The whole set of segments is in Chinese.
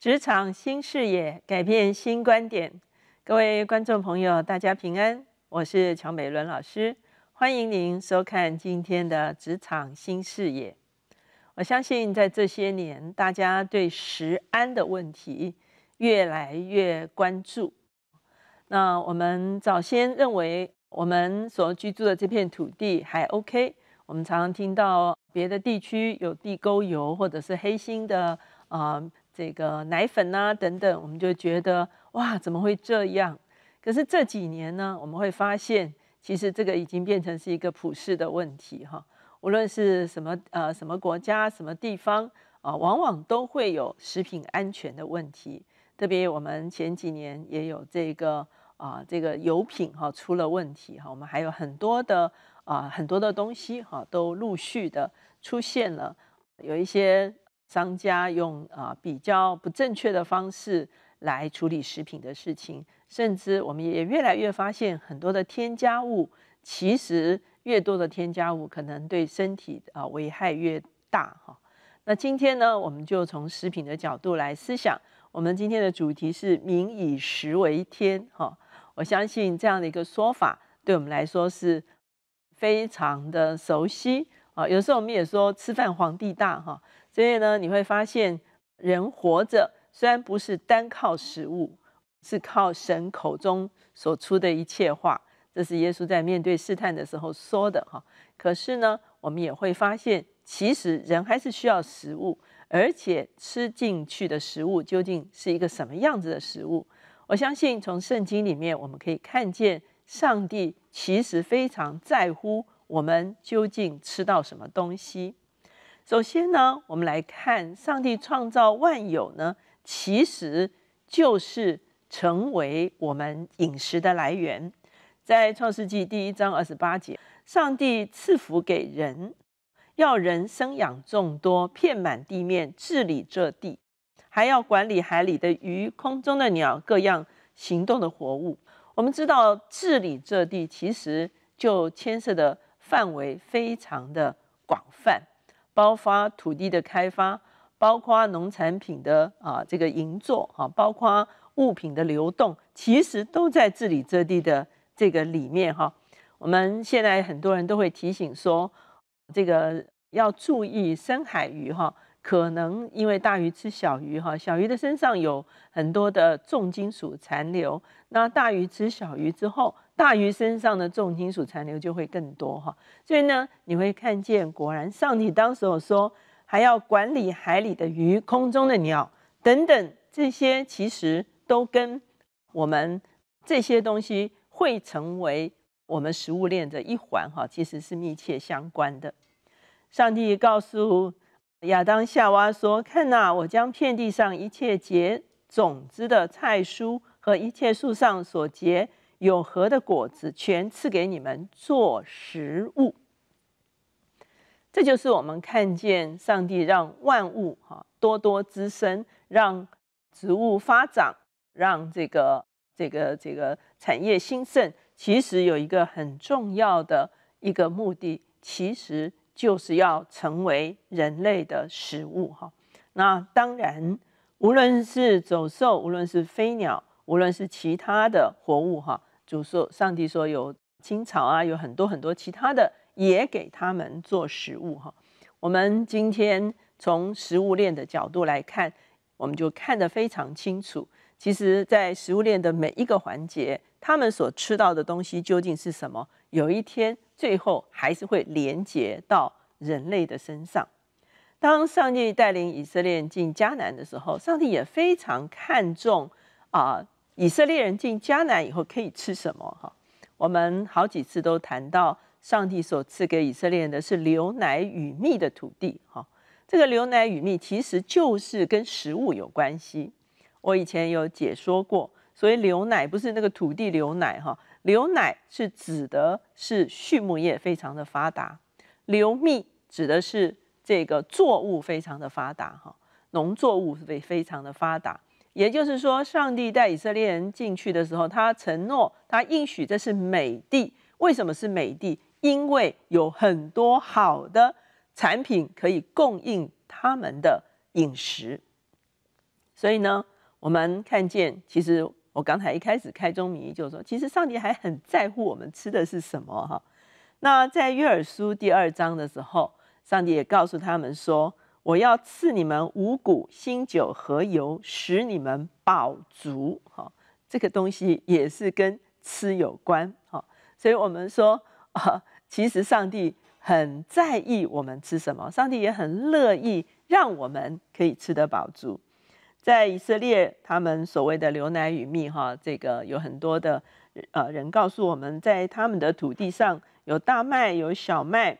职场新视野，改变新观点。各位观众朋友，大家平安，我是乔美伦老师，欢迎您收看今天的职场新视野。我相信在这些年，大家对食安的问题越来越关注。那我们早先认为我们所居住的这片土地还 OK，我们常常听到别的地区有地沟油或者是黑心的啊。这个奶粉啊等等，我们就觉得哇，怎么会这样？可是这几年呢，我们会发现，其实这个已经变成是一个普世的问题哈。无论是什么呃什么国家、什么地方啊，往往都会有食品安全的问题。特别我们前几年也有这个啊，这个油品哈出了问题哈。我们还有很多的啊，很多的东西哈，都陆续的出现了，有一些。商家用啊比较不正确的方式来处理食品的事情，甚至我们也越来越发现很多的添加物，其实越多的添加物，可能对身体啊危害越大哈。那今天呢，我们就从食品的角度来思想。我们今天的主题是“民以食为天”哈。我相信这样的一个说法，对我们来说是非常的熟悉啊。有时候我们也说“吃饭皇帝大”哈。所以呢，你会发现，人活着虽然不是单靠食物，是靠神口中所出的一切话，这是耶稣在面对试探的时候说的哈。可是呢，我们也会发现，其实人还是需要食物，而且吃进去的食物究竟是一个什么样子的食物？我相信从圣经里面，我们可以看见，上帝其实非常在乎我们究竟吃到什么东西。首先呢，我们来看上帝创造万有呢，其实就是成为我们饮食的来源。在创世纪第一章二十八节，上帝赐福给人，要人生养众多，遍满地面，治理这地，还要管理海里的鱼、空中的鸟各样行动的活物。我们知道治理这地，其实就牵涉的范围非常的广泛。包括土地的开发，包括农产品的啊这个银座啊，包括物品的流动，其实都在治理这地的这个里面哈。我们现在很多人都会提醒说，这个要注意深海鱼哈，可能因为大鱼吃小鱼哈，小鱼的身上有很多的重金属残留，那大鱼吃小鱼之后。大鱼身上的重金属残留就会更多哈，所以呢，你会看见，果然上帝当时有说还要管理海里的鱼、空中的鸟等等，这些其实都跟我们这些东西会成为我们食物链的一环哈，其实是密切相关的。上帝告诉亚当夏娃说：“看呐，我将片地上一切结种子的菜蔬和一切树上所结。”有核的果子全赐给你们做食物，这就是我们看见上帝让万物哈多多滋生，让植物发展，让这个这个这个产业兴盛。其实有一个很重要的一个目的，其实就是要成为人类的食物哈。那当然，无论是走兽，无论是飞鸟，无论是其他的活物哈。就说上帝说有青草啊，有很多很多其他的也给他们做食物哈。我们今天从食物链的角度来看，我们就看得非常清楚。其实，在食物链的每一个环节，他们所吃到的东西究竟是什么，有一天最后还是会连接到人类的身上。当上帝带领以色列进迦南的时候，上帝也非常看重啊。以色列人进迦南以后可以吃什么？哈，我们好几次都谈到，上帝所赐给以色列人的是牛奶与蜜的土地。哈，这个牛奶与蜜其实就是跟食物有关系。我以前有解说过，所以牛奶不是那个土地牛奶，哈，牛奶是指的是畜牧业非常的发达，牛蜜指的是这个作物非常的发达，哈，农作物是非非常的发达。也就是说，上帝带以色列人进去的时候，他承诺，他应许，这是美的。为什么是美的？因为有很多好的产品可以供应他们的饮食。所以呢，我们看见，其实我刚才一开始开宗明义就说，其实上帝还很在乎我们吃的是什么哈。那在约尔书第二章的时候，上帝也告诉他们说。我要赐你们五谷、新酒和油，使你们饱足。哈，这个东西也是跟吃有关。哈，所以我们说，啊，其实上帝很在意我们吃什么，上帝也很乐意让我们可以吃得饱足。在以色列，他们所谓的牛奶与蜜，哈，这个有很多的呃人告诉我们在他们的土地上有大麦、有小麦、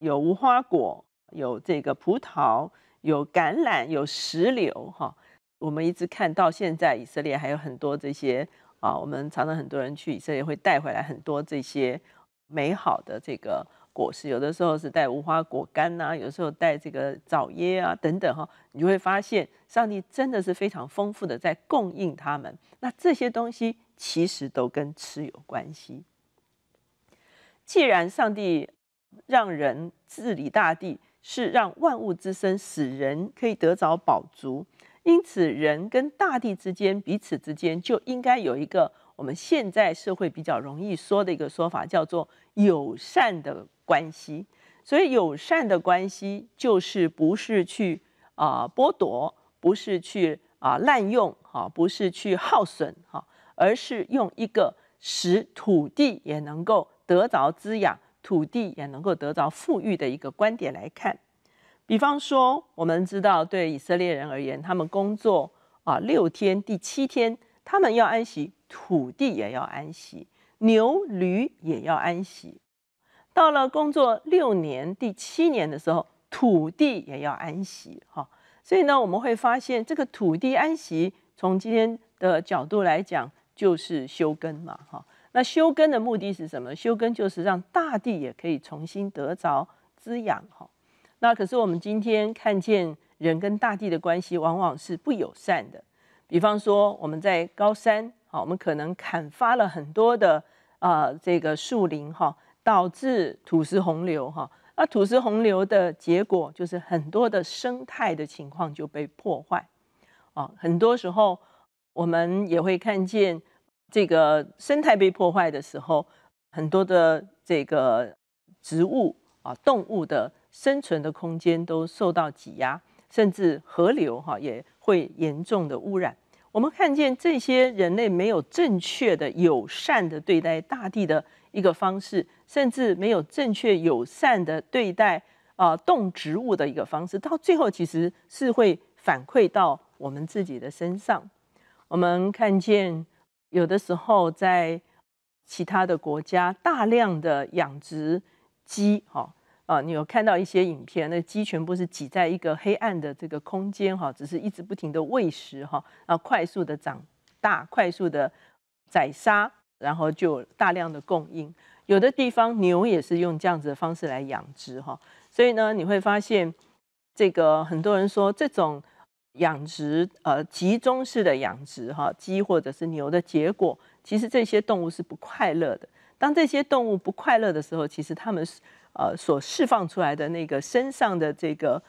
有无花果。有这个葡萄，有橄榄，有石榴，哈，我们一直看到现在以色列还有很多这些啊。我们常常很多人去以色列会带回来很多这些美好的这个果实，有的时候是带无花果干呐，有时候带这个枣椰啊等等，哈。你就会发现，上帝真的是非常丰富的在供应他们。那这些东西其实都跟吃有关系。既然上帝让人治理大地，是让万物之生，使人可以得着宝足，因此人跟大地之间彼此之间就应该有一个我们现在社会比较容易说的一个说法，叫做友善的关系。所以友善的关系就是不是去啊剥夺，不是去啊滥用哈，不是去耗损哈，而是用一个使土地也能够得着滋养。土地也能够得到富裕的一个观点来看，比方说，我们知道对以色列人而言，他们工作啊六天，第七天他们要安息，土地也要安息，牛驴也要安息。到了工作六年第七年的时候，土地也要安息哈。所以呢，我们会发现这个土地安息，从今天的角度来讲，就是休耕嘛哈。那修根的目的是什么？修根就是让大地也可以重新得着滋养哈。那可是我们今天看见人跟大地的关系往往是不友善的，比方说我们在高山啊，我们可能砍伐了很多的啊这个树林哈，导致土石洪流哈。那土石洪流的结果就是很多的生态的情况就被破坏啊。很多时候我们也会看见。这个生态被破坏的时候，很多的这个植物啊、动物的生存的空间都受到挤压，甚至河流哈也会严重的污染。我们看见这些人类没有正确的友善的对待大地的一个方式，甚至没有正确友善的对待啊动植物的一个方式，到最后其实是会反馈到我们自己的身上。我们看见。有的时候，在其他的国家，大量的养殖鸡，哈啊，你有看到一些影片，那鸡全部是挤在一个黑暗的这个空间，哈，只是一直不停的喂食，哈，然后快速的长大，快速的宰杀，然后就大量的供应。有的地方牛也是用这样子的方式来养殖，哈，所以呢，你会发现这个很多人说这种。养殖呃集中式的养殖哈鸡或者是牛的结果，其实这些动物是不快乐的。当这些动物不快乐的时候，其实它们呃所释放出来的那个身上的这个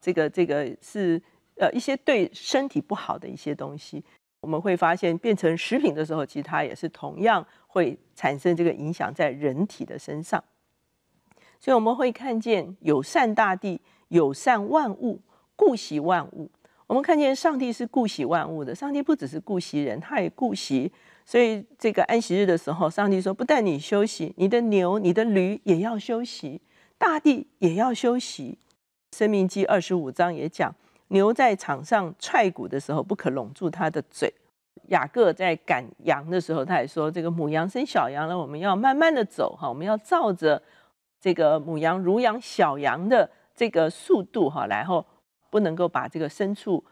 这个这个是呃一些对身体不好的一些东西。我们会发现变成食品的时候，其实它也是同样会产生这个影响在人体的身上。所以我们会看见友善大地，友善万物，顾惜万物。我们看见上帝是顾惜万物的，上帝不只是顾惜人，他也顾惜。所以这个安息日的时候，上帝说，不但你休息，你的牛、你的驴也要休息，大地也要休息。生命记二十五章也讲，牛在场上踹鼓的时候，不可拢住它的嘴。雅各在赶羊的时候，他也说，这个母羊生小羊了，我们要慢慢的走，哈，我们要照着这个母羊如养小羊的这个速度，哈，然后。不能够把这个牲畜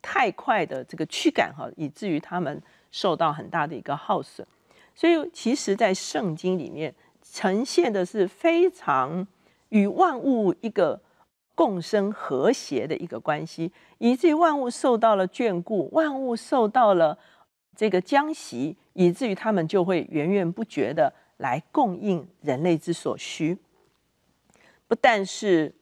太快的这个驱赶哈，以至于他们受到很大的一个耗损。所以，其实，在圣经里面呈现的是非常与万物一个共生和谐的一个关系，以至于万物受到了眷顾，万物受到了这个将息，以至于他们就会源源不绝的来供应人类之所需。不但是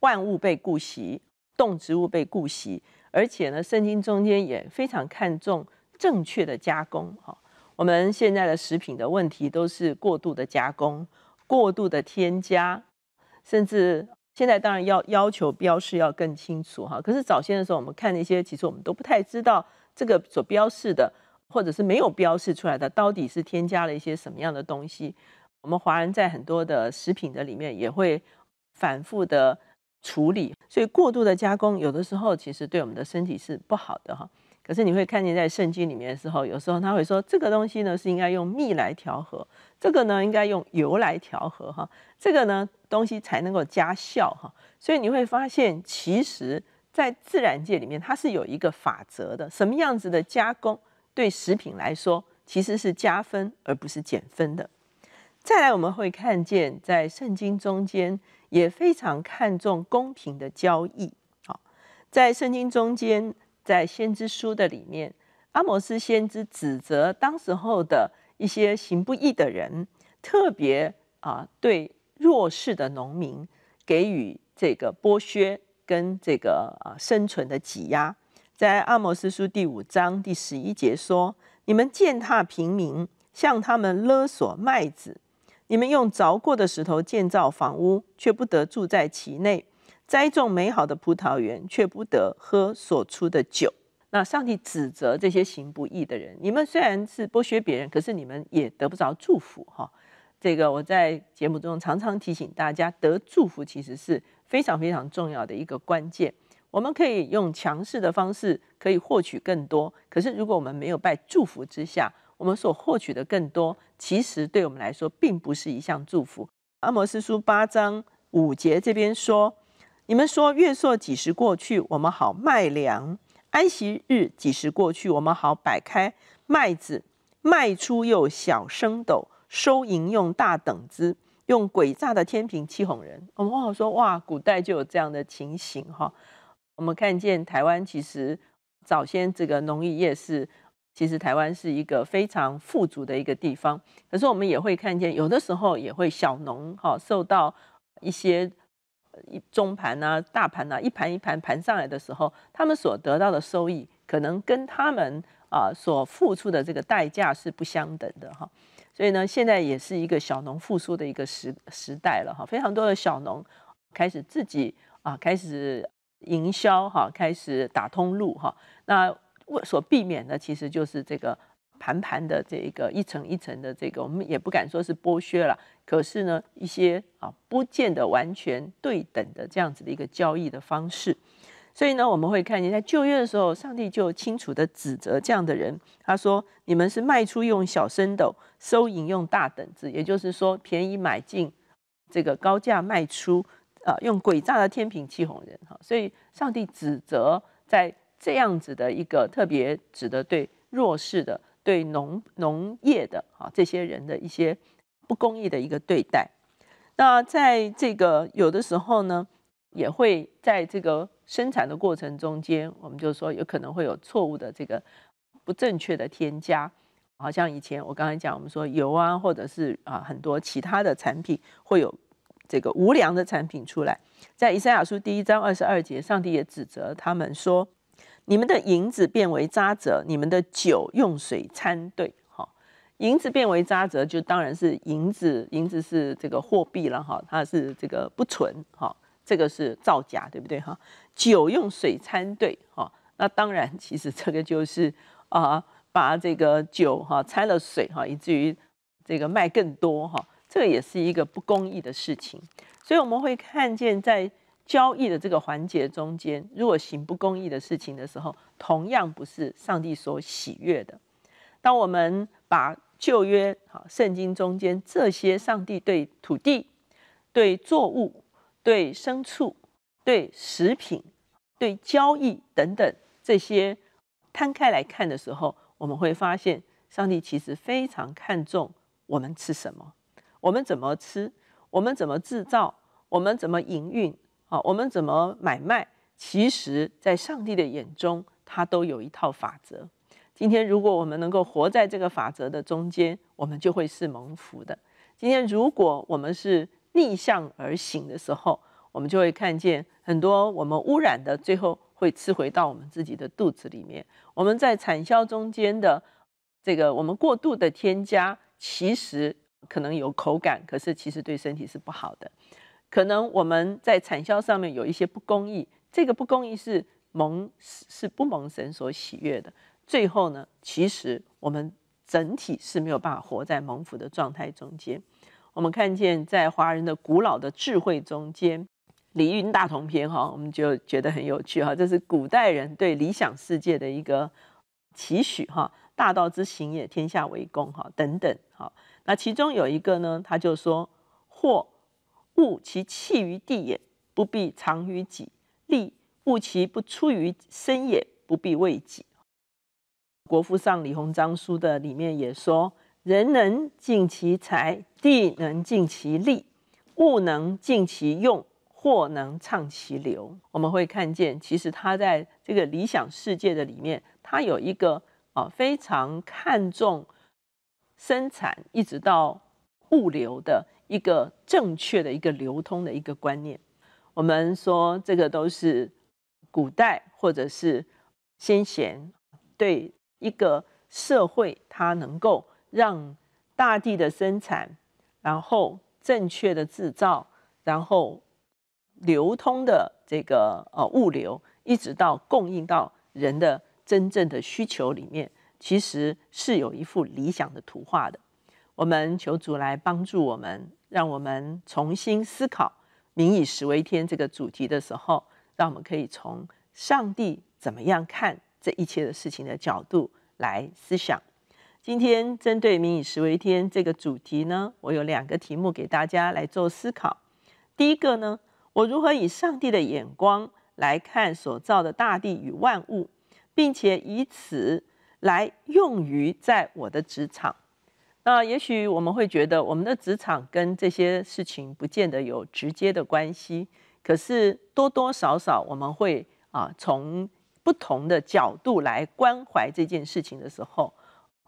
万物被顾袭。动植物被顾袭，而且呢，圣经中间也非常看重正确的加工。哈，我们现在的食品的问题都是过度的加工、过度的添加，甚至现在当然要要求标示要更清楚。哈，可是早先的时候，我们看那些，其实我们都不太知道这个所标示的，或者是没有标示出来的，到底是添加了一些什么样的东西。我们华人在很多的食品的里面也会反复的。处理，所以过度的加工，有的时候其实对我们的身体是不好的哈。可是你会看见在圣经里面的时候，有时候他会说这个东西呢是应该用蜜来调和，这个呢应该用油来调和哈，这个呢东西才能够加效哈。所以你会发现，其实在自然界里面它是有一个法则的，什么样子的加工对食品来说其实是加分而不是减分的。再来，我们会看见在圣经中间。也非常看重公平的交易。好，在圣经中间，在先知书的里面，阿摩斯先知指责当时候的一些行不义的人，特别啊，对弱势的农民给予这个剥削跟这个啊生存的挤压。在阿摩斯书第五章第十一节说：“你们践踏平民，向他们勒索麦子。”你们用凿过的石头建造房屋，却不得住在其内；栽种美好的葡萄园，却不得喝所出的酒。那上帝指责这些行不义的人：你们虽然是剥削别人，可是你们也得不着祝福。哈，这个我在节目中常常提醒大家，得祝福其实是非常非常重要的一个关键。我们可以用强势的方式可以获取更多，可是如果我们没有拜祝福之下，我们所获取的更多，其实对我们来说并不是一项祝福。阿摩斯书八章五节这边说：“你们说月朔几时过去，我们好卖粮；安息日几时过去，我们好摆开麦子，卖出又小升斗，收银用大等子，用诡诈的天平欺哄人。”我们往往说：“哇，古代就有这样的情形哈。”我们看见台湾其实早先这个农业夜市。其实台湾是一个非常富足的一个地方，可是我们也会看见，有的时候也会小农哈受到一些一中盘呐、大盘呐、一盘一盘盘上来的时候，他们所得到的收益，可能跟他们啊所付出的这个代价是不相等的哈。所以呢，现在也是一个小农复苏的一个时时代了哈，非常多的小农开始自己啊开始营销哈，开始打通路哈，那。所避免的其实就是这个盘盘的这一个一层一层的这个，我们也不敢说是剥削了，可是呢，一些啊不见得完全对等的这样子的一个交易的方式，所以呢，我们会看见在旧约的时候，上帝就清楚的指责这样的人，他说：你们是卖出用小升斗，收银用大等子，也就是说便宜买进，这个高价卖出，啊，用诡诈的天平欺哄人哈，所以上帝指责在。这样子的一个特别指的对弱势的、对农农业的啊这些人的一些不公义的一个对待。那在这个有的时候呢，也会在这个生产的过程中间，我们就说有可能会有错误的这个不正确的添加，好像以前我刚才讲，我们说油啊，或者是啊很多其他的产品会有这个无良的产品出来。在以赛亚书第一章二十二节，上帝也指责他们说。你们的银子变为渣滓，你们的酒用水掺兑，哈，银子变为渣滓，就当然是银子，银子是这个货币了，哈，它是这个不纯，哈，这个是造假，对不对，哈？酒用水掺兑，哈，那当然，其实这个就是啊，把这个酒哈掺了水哈，以至于这个卖更多哈，这个也是一个不公义的事情，所以我们会看见在。交易的这个环节中间，如果行不公义的事情的时候，同样不是上帝所喜悦的。当我们把旧约、好圣经中间这些上帝对土地、对作物、对牲畜、对食品、对交易等等这些摊开来看的时候，我们会发现，上帝其实非常看重我们吃什么，我们怎么吃，我们怎么制造，我们怎么营运。啊，我们怎么买卖？其实，在上帝的眼中，他都有一套法则。今天，如果我们能够活在这个法则的中间，我们就会是蒙福的。今天，如果我们是逆向而行的时候，我们就会看见很多我们污染的，最后会吃回到我们自己的肚子里面。我们在产销中间的这个，我们过度的添加，其实可能有口感，可是其实对身体是不好的。可能我们在产销上面有一些不公义，这个不公义是蒙是不蒙神所喜悦的。最后呢，其实我们整体是没有办法活在蒙福的状态中间。我们看见在华人的古老的智慧中间，《李云大同篇》哈，我们就觉得很有趣哈，这是古代人对理想世界的一个期许哈。大道之行也，天下为公哈等等哈。那其中有一个呢，他就说或。物其器于地也，不必藏于己；利物其不出于身也，不必为己。《国富》上李鸿章书的里面也说：“人能尽其才，地能尽其力，物能尽其用，货能畅其流。”我们会看见，其实他在这个理想世界的里面，他有一个啊非常看重生产一直到物流的。一个正确的一个流通的一个观念，我们说这个都是古代或者是先贤对一个社会，它能够让大地的生产，然后正确的制造，然后流通的这个呃物流，一直到供应到人的真正的需求里面，其实是有一幅理想的图画的。我们求主来帮助我们，让我们重新思考“民以食为天”这个主题的时候，让我们可以从上帝怎么样看这一切的事情的角度来思想。今天针对“民以食为天”这个主题呢，我有两个题目给大家来做思考。第一个呢，我如何以上帝的眼光来看所造的大地与万物，并且以此来用于在我的职场。那也许我们会觉得我们的职场跟这些事情不见得有直接的关系，可是多多少少我们会啊从不同的角度来关怀这件事情的时候，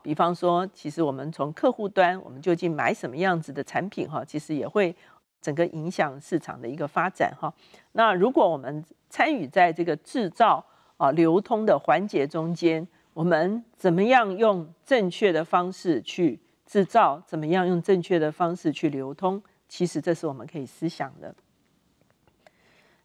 比方说，其实我们从客户端，我们究竟买什么样子的产品哈，其实也会整个影响市场的一个发展哈。那如果我们参与在这个制造啊流通的环节中间，我们怎么样用正确的方式去？制造怎么样用正确的方式去流通？其实这是我们可以思想的。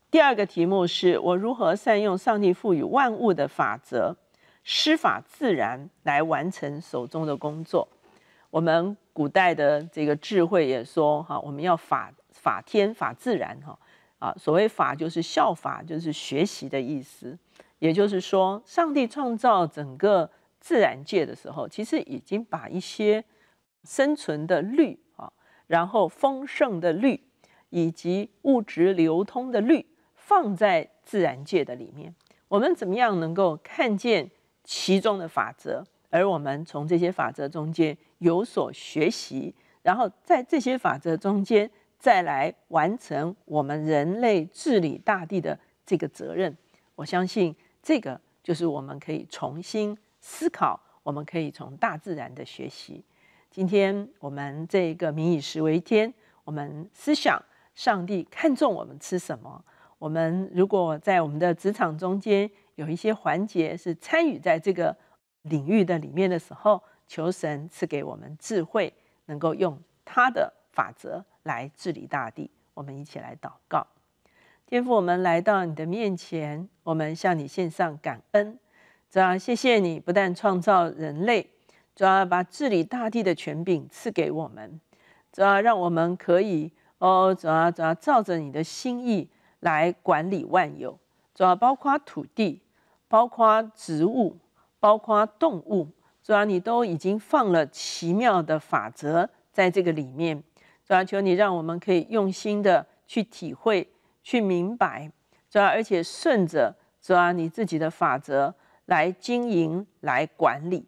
第二个题目是我如何善用上帝赋予万物的法则，施法自然来完成手中的工作。我们古代的这个智慧也说哈，我们要法法天法自然哈啊。所谓法就是效法，就是学习的意思。也就是说，上帝创造整个自然界的时候，其实已经把一些生存的律啊，然后丰盛的律，以及物质流通的律，放在自然界的里面，我们怎么样能够看见其中的法则？而我们从这些法则中间有所学习，然后在这些法则中间再来完成我们人类治理大地的这个责任。我相信，这个就是我们可以重新思考，我们可以从大自然的学习。今天我们这个“民以食为天”，我们思想上帝看重我们吃什么。我们如果在我们的职场中间有一些环节是参与在这个领域的里面的时候，求神赐给我们智慧，能够用他的法则来治理大地。我们一起来祷告：天父，我们来到你的面前，我们向你献上感恩。主啊，谢谢你不但创造人类。主要把治理大地的权柄赐给我们，主要让我们可以哦，主要主要照着你的心意来管理万有，主要包括土地，包括植物，包括动物，主要你都已经放了奇妙的法则在这个里面，主要求你让我们可以用心的去体会、去明白，主要而且顺着主要你自己的法则来经营、来管理。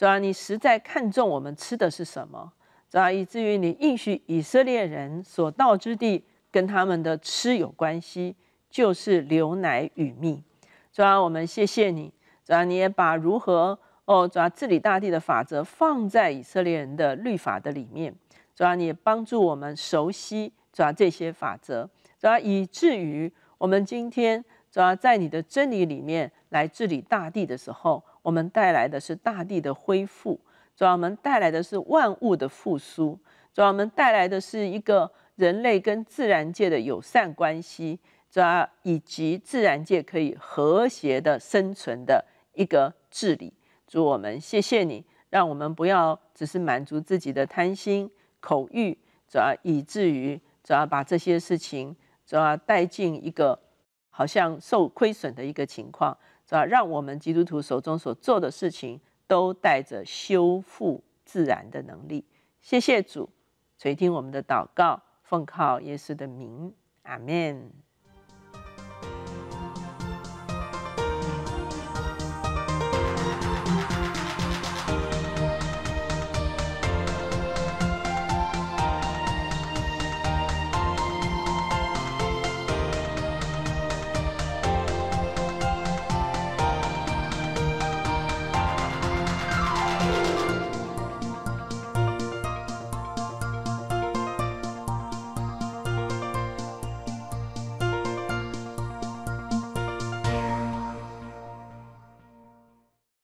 主要你实在看重我们吃的是什么，主要以至于你应许以色列人所到之地跟他们的吃有关系，就是牛奶与蜜。主要我们谢谢你，主要你也把如何哦，主要治理大地的法则放在以色列人的律法的里面。主要你也帮助我们熟悉主要这些法则，主要以至于我们今天主要在你的真理里面来治理大地的时候。我们带来的是大地的恢复，主要我们带来的是万物的复苏，主要我们带来的是一个人类跟自然界的友善关系，主要以及自然界可以和谐的生存的一个治理。主我们谢谢你，让我们不要只是满足自己的贪心口欲，主要以至于主要把这些事情主要带进一个好像受亏损的一个情况。是吧？让我们基督徒手中所做的事情，都带着修复自然的能力。谢谢主垂听我们的祷告，奉靠耶稣的名，阿门。